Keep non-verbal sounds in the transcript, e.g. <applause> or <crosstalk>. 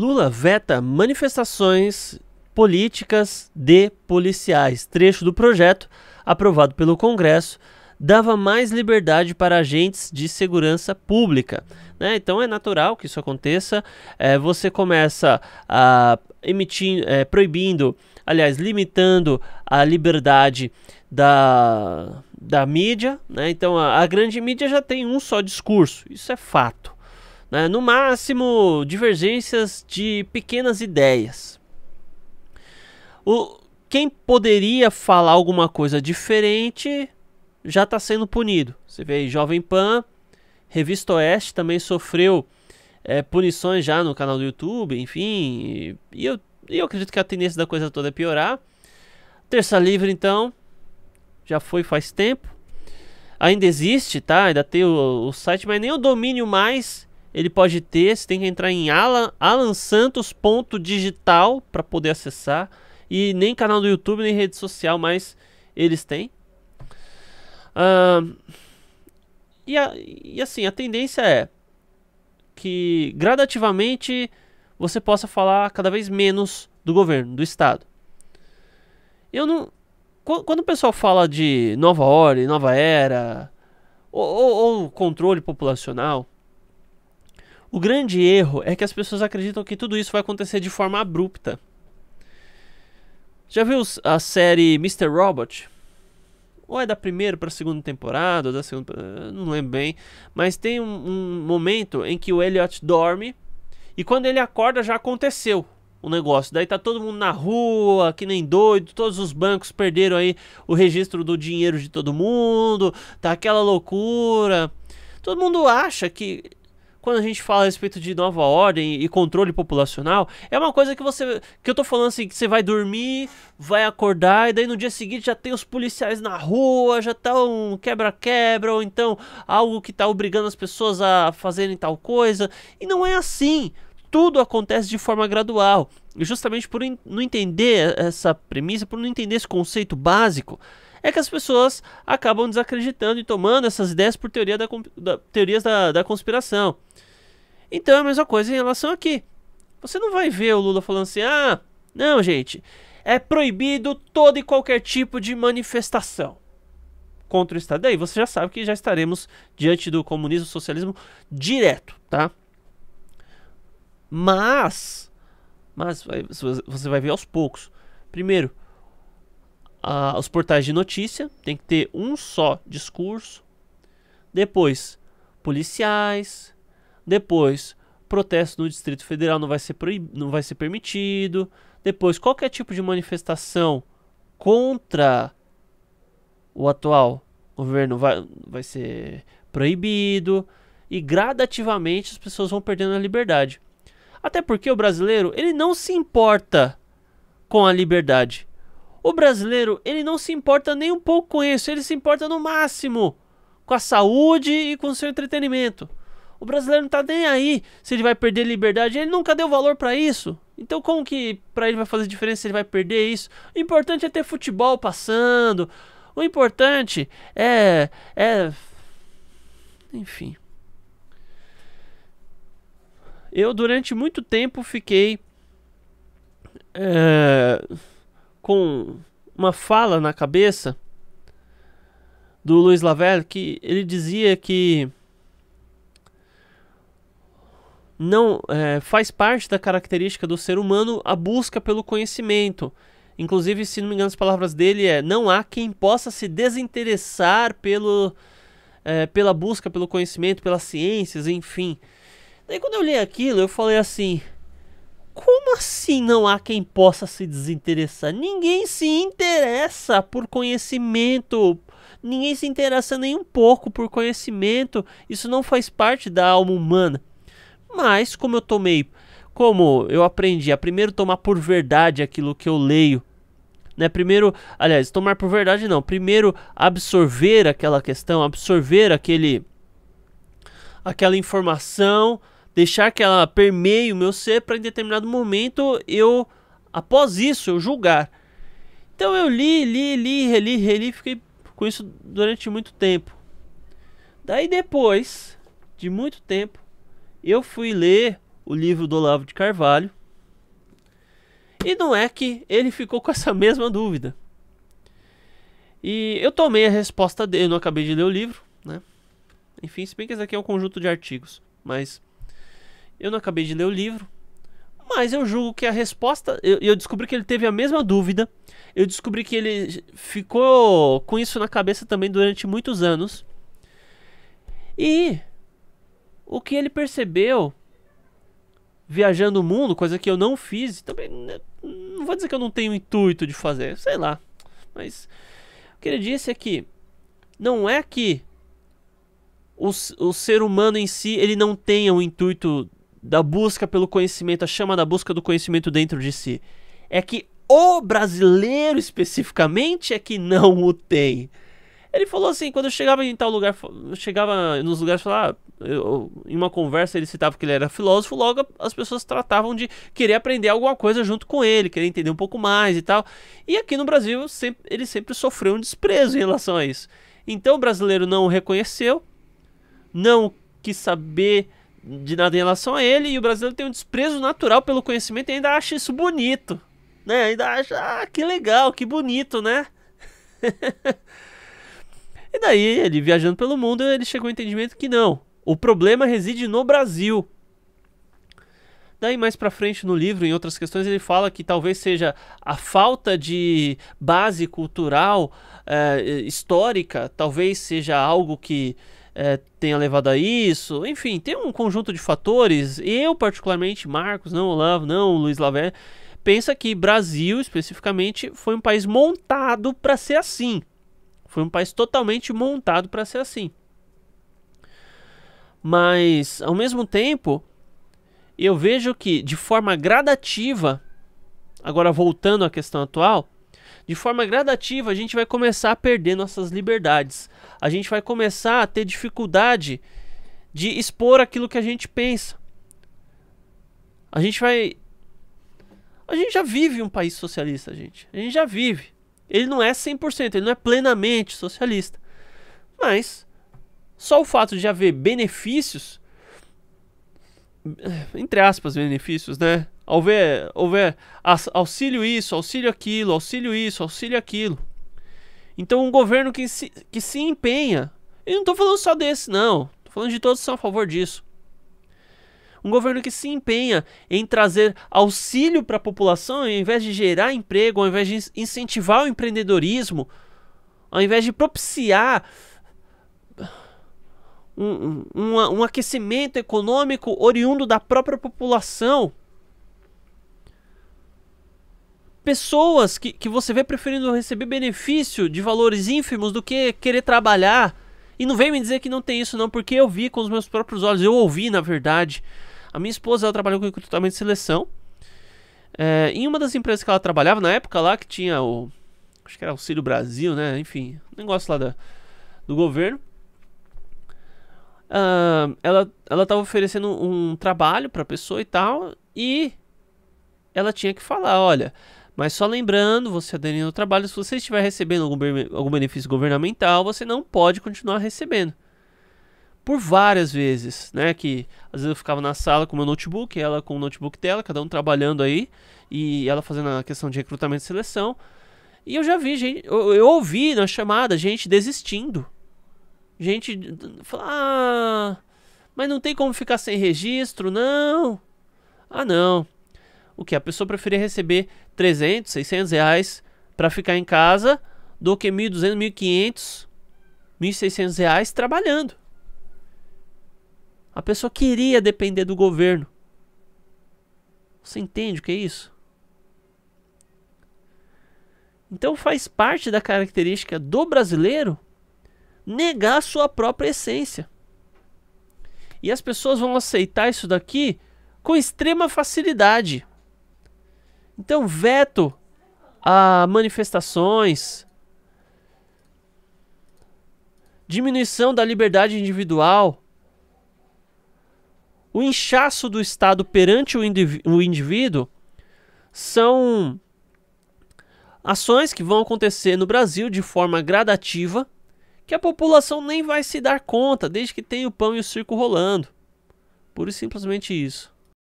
Lula veta manifestações políticas de policiais. Trecho do projeto, aprovado pelo Congresso, dava mais liberdade para agentes de segurança pública. Né? Então é natural que isso aconteça. É, você começa a emitir, é, proibindo, aliás, limitando a liberdade da, da mídia. Né? Então a, a grande mídia já tem um só discurso. Isso é fato. Né? No máximo, divergências de pequenas ideias. O, quem poderia falar alguma coisa diferente já está sendo punido. Você vê aí, Jovem Pan, Revista Oeste também sofreu é, punições já no canal do YouTube, enfim. E eu, e eu acredito que a tendência da coisa toda é piorar. Terça Livre, então, já foi faz tempo. Ainda existe, tá? Ainda tem o, o site, mas nem o domínio mais ele pode ter, você tem que entrar em alan, alansantos.digital para poder acessar. E nem canal do YouTube, nem rede social, mas eles têm. Uh, e, a, e assim, a tendência é que gradativamente você possa falar cada vez menos do governo, do Estado. Eu não. Quando o pessoal fala de nova hora, nova era, ou, ou, ou controle populacional, o grande erro é que as pessoas acreditam que tudo isso vai acontecer de forma abrupta. Já viu a série Mr. Robot? Ou é da primeira para a segunda temporada, ou da segunda. Eh, não lembro bem. Mas tem um, um momento em que o Elliot dorme e quando ele acorda já aconteceu o negócio. Daí tá todo mundo na rua, que nem doido, todos os bancos perderam aí o registro do dinheiro de todo mundo, tá aquela loucura. Todo mundo acha que quando a gente fala a respeito de nova ordem e controle populacional, é uma coisa que você. que eu tô falando assim, que você vai dormir, vai acordar, e daí no dia seguinte já tem os policiais na rua, já tá um quebra-quebra, ou então algo que tá obrigando as pessoas a fazerem tal coisa. E não é assim. Tudo acontece de forma gradual. E justamente por não entender essa premissa, por não entender esse conceito básico, é que as pessoas acabam desacreditando e tomando essas ideias por teoria da, da teorias da, da conspiração. Então é a mesma coisa em relação aqui. Você não vai ver o Lula falando assim: ah, não, gente, é proibido todo e qualquer tipo de manifestação contra o Estado. Daí você já sabe que já estaremos diante do comunismo socialismo direto, tá? Mas, mas você vai ver aos poucos. Primeiro, os portais de notícia, tem que ter um só discurso. Depois, policiais. Depois, protesto no Distrito Federal não vai ser, não vai ser permitido. Depois, qualquer tipo de manifestação contra o atual governo vai, vai ser proibido. E gradativamente as pessoas vão perdendo a liberdade. Até porque o brasileiro, ele não se importa com a liberdade. O brasileiro, ele não se importa nem um pouco com isso, ele se importa no máximo com a saúde e com o seu entretenimento. O brasileiro não tá nem aí se ele vai perder liberdade, ele nunca deu valor para isso. Então como que para ele vai fazer diferença se ele vai perder isso? O importante é ter futebol passando. O importante é é enfim. Eu durante muito tempo fiquei é com uma fala na cabeça do Luiz Lavelle que ele dizia que não é, faz parte da característica do ser humano a busca pelo conhecimento. Inclusive, se não me engano, as palavras dele é: não há quem possa se desinteressar pelo, é, pela busca pelo conhecimento, pelas ciências, enfim. Daí, quando eu li aquilo, eu falei assim: como assim não há quem possa se desinteressar? Ninguém se interessa por conhecimento. Ninguém se interessa nem um pouco por conhecimento. Isso não faz parte da alma humana. Mas como eu tomei, como eu aprendi a é primeiro tomar por verdade aquilo que eu leio, né? Primeiro, aliás, tomar por verdade não, primeiro absorver aquela questão, absorver aquele aquela informação, deixar que ela permeie o meu ser para em determinado momento eu, após isso, eu julgar. Então eu li, li, li, reli, reli, fiquei com isso durante muito tempo. Daí depois de muito tempo, eu fui ler o livro do Olavo de Carvalho. E não é que ele ficou com essa <laughs> mesma dúvida. E eu tomei a resposta dele, eu não acabei de ler o livro, né? Enfim, se bem que esse aqui é um conjunto de artigos, mas eu não acabei de ler o livro, mas eu julgo que a resposta. Eu, eu, descobri que ele teve a mesma dúvida. Eu descobri que ele ficou com isso na cabeça também durante muitos anos. E o que ele percebeu viajando o mundo, coisa que eu não fiz, também né, não vou dizer que eu não tenho intuito de fazer, sei lá. Mas o que ele disse é que não é que o, o ser humano em si ele não tenha o intuito da busca pelo conhecimento, a chama da busca do conhecimento dentro de si. É que o brasileiro especificamente é que não o tem. Ele falou assim, quando eu chegava em tal lugar, chegava nos lugares falava, ah, eu, em uma conversa ele citava que ele era filósofo, logo as pessoas tratavam de querer aprender alguma coisa junto com ele, querer entender um pouco mais e tal. E aqui no Brasil sempre, ele sempre sofreu um desprezo em relação a isso. Então o brasileiro não o reconheceu, não quis saber de nada em relação a ele, e o brasileiro tem um desprezo natural pelo conhecimento e ainda acha isso bonito, né? Ainda acha, ah, que legal, que bonito, né? <laughs> e daí, ele viajando pelo mundo, ele chegou ao entendimento que não, o problema reside no Brasil. Daí mais para frente no livro, em outras questões, ele fala que talvez seja a falta de base cultural eh, histórica, talvez seja algo que é, tenha levado a isso. Enfim, tem um conjunto de fatores. Eu, particularmente, Marcos, não Olavo, não Luiz Lavé, pensa que Brasil, especificamente, foi um país montado para ser assim. Foi um país totalmente montado para ser assim. Mas, ao mesmo tempo, eu vejo que, de forma gradativa, agora voltando à questão atual, de forma gradativa, a gente vai começar a perder nossas liberdades. A gente vai começar a ter dificuldade de expor aquilo que a gente pensa. A gente vai. A gente já vive um país socialista, gente. A gente já vive. Ele não é 100%, ele não é plenamente socialista. Mas só o fato de haver benefícios entre aspas, benefícios, né? Houver, houver auxílio isso, auxílio aquilo, auxílio isso, auxílio aquilo. Então, um governo que se, que se empenha, e não estou falando só desse, não, estou falando de todos que são a favor disso. Um governo que se empenha em trazer auxílio para a população, ao invés de gerar emprego, ao invés de incentivar o empreendedorismo, ao invés de propiciar um, um, um aquecimento econômico oriundo da própria população. Pessoas que, que você vê preferindo receber benefício de valores ínfimos do que querer trabalhar. E não vem me dizer que não tem isso, não, porque eu vi com os meus próprios olhos, eu ouvi, na verdade. A minha esposa ela trabalhou com recrutamento de seleção. É, em uma das empresas que ela trabalhava, na época lá que tinha o. Acho que era o Auxílio Brasil, né? Enfim, negócio lá da, do governo. Uh, ela, ela tava oferecendo um trabalho pra pessoa e tal, e ela tinha que falar, olha, mas só lembrando, você aderindo ao trabalho, se você estiver recebendo algum, algum benefício governamental, você não pode continuar recebendo. Por várias vezes, né? Que às vezes eu ficava na sala com meu notebook, ela com o notebook dela, cada um trabalhando aí, e ela fazendo a questão de recrutamento e seleção. E eu já vi gente, eu, eu ouvi na chamada gente desistindo gente fala, ah, mas não tem como ficar sem registro, não. Ah, não. O que a pessoa preferia receber 300, 600 reais para ficar em casa do que 1.200, 1.500, 1.600 reais trabalhando. A pessoa queria depender do governo. Você entende o que é isso? Então faz parte da característica do brasileiro negar sua própria essência. E as pessoas vão aceitar isso daqui com extrema facilidade. Então, veto a manifestações, diminuição da liberdade individual, o inchaço do Estado perante o, o indivíduo são ações que vão acontecer no Brasil de forma gradativa que a população nem vai se dar conta desde que tenha o pão e o circo rolando. por simplesmente isso.